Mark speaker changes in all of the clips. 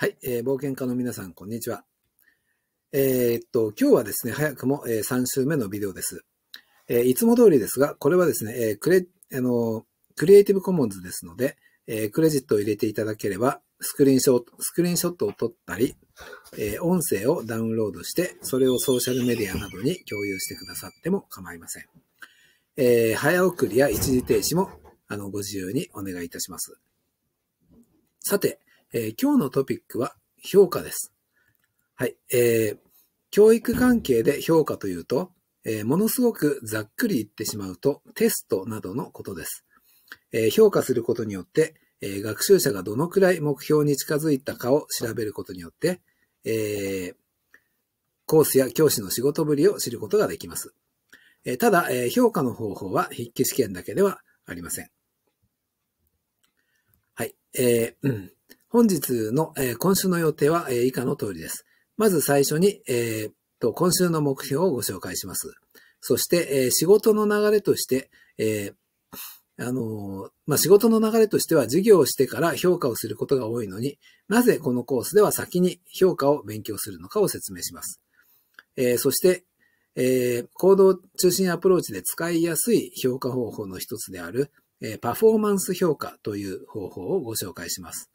Speaker 1: はい、えー、冒険家の皆さん、こんにちは。えー、っと、今日はですね、早くも、えー、3週目のビデオです。えー、いつも通りですが、これはですね、えー、クレ、あの、クリエイティブコモンズですので、えー、クレジットを入れていただければ、スクリーンショット、スクリーンショットを撮ったり、えー、音声をダウンロードして、それをソーシャルメディアなどに共有してくださっても構いません。えー、早送りや一時停止も、あの、ご自由にお願いいたします。さて、えー、今日のトピックは評価です。はい、えー、教育関係で評価というと、えー、ものすごくざっくり言ってしまうとテストなどのことです。えー、評価することによって、えー、学習者がどのくらい目標に近づいたかを調べることによって、えー、コースや教師の仕事ぶりを知ることができます。えただ、え評価の方法は筆記試験だけではありません。はい。えー、うん。本日の、えー、今週の予定は、えー、以下の通りです。まず最初に、えー、と、今週の目標をご紹介します。そして、えー、仕事の流れとして、えー、あのー、まあ、仕事の流れとしては授業をしてから評価をすることが多いのに、なぜこのコースでは先に評価を勉強するのかを説明します。えそして、え行動中心アプローチで使いやすい評価方法の一つである、えパフォーマンス評価という方法をご紹介します。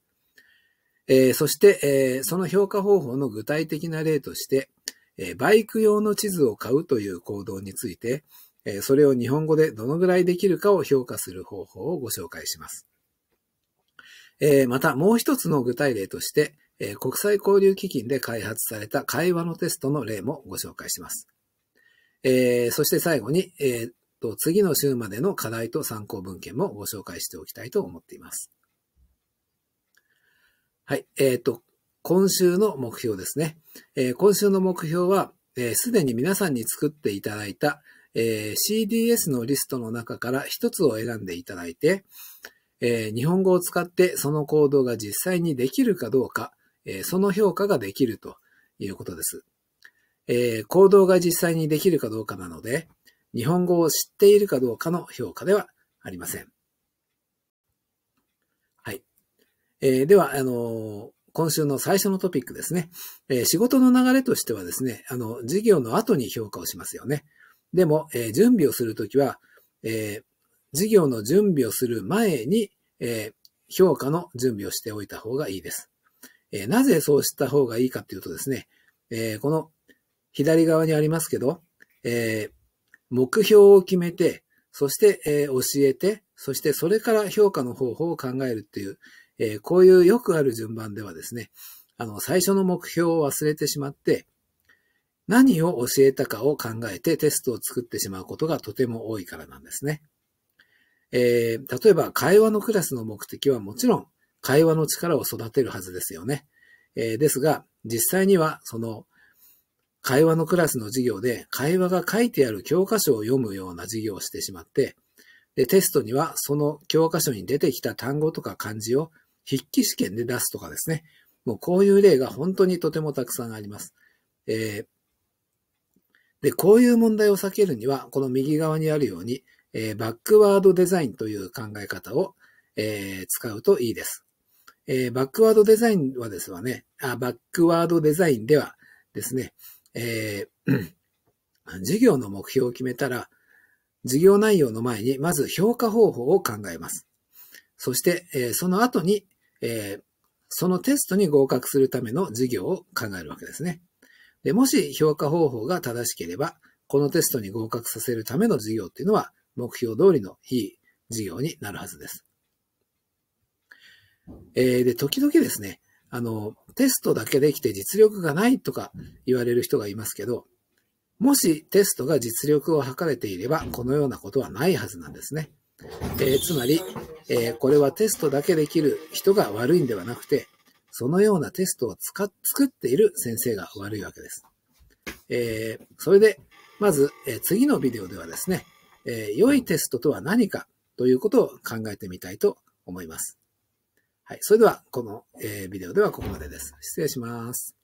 Speaker 1: えー、そして、えー、その評価方法の具体的な例として、えー、バイク用の地図を買うという行動について、えー、それを日本語でどのぐらいできるかを評価する方法をご紹介します。えー、また、もう一つの具体例として、えー、国際交流基金で開発された会話のテストの例もご紹介します。えー、そして最後に、えーと、次の週までの課題と参考文献もご紹介しておきたいと思っています。はい。えっ、ー、と、今週の目標ですね。えー、今週の目標は、す、えー、で、に皆さんに作っていただいた、えー、CDS のリストの中から一つを選んでいただいて、えー、日本語を使ってその行動が実際にできるかどうか、えー、その評価ができるということです、え行動が実際にできるかどうかなので、日本語を知っているかどうかの評価ではありません。えー、では、あの、今週の最初のトピックですね。えー、仕事の流れとしてはですね、あの、事業の後に評価をしますよね。でも、えー、準備をするときは、え事業の準備をする前に、え評価の準備をしておいた方がいいです。えなぜそうした方がいいかっていうとですね、えこの左側にありますけど、え目標を決めて、そして、え教えて、そしてそれから評価の方法を考えるっていう、えー、こういうよくある順番ではですね、あの、最初の目標を忘れてしまって、何を教えたかを考えてテストを作ってしまうことがとても多いからなんですね。えー、例えば会話のクラスの目的はもちろん会話の力を育てるはずですよね。えー、ですが、実際にはその会話のクラスの授業で会話が書いてある教科書を読むような授業をしてしまって、でテストにはその教科書に出てきた単語とか漢字を筆記試験で出すとかですね。もうこういう例が本当にとてもたくさんあります。えー、で、こういう問題を避けるには、この右側にあるように、えー、バックワードデザインという考え方を、えー、使うといいです。えー、バックワードデザインはですわね、あ、バックワードデザインではですね、えー、授業の目標を決めたら、授業内容の前にまず評価方法を考えます。そして、えー、その後にえー、そのテストに合格するための授業を考えるわけですね。でもし評価方法が正しければ、このテストに合格させるための授業っていうのは、目標通りのいい授業になるはずです。えー、で、時々ですね、あの、テストだけできて実力がないとか言われる人がいますけど、もしテストが実力を測れていれば、このようなことはないはずなんですね。えー、つまり、えー、これはテストだけできる人が悪いんではなくて、そのようなテストを使っ作っている先生が悪いわけです。えー、それで、まず、えー、次のビデオではですね、えー、良いテストとは何かということを考えてみたいと思います。はい。それでは、この、えー、ビデオではここまでです。失礼します。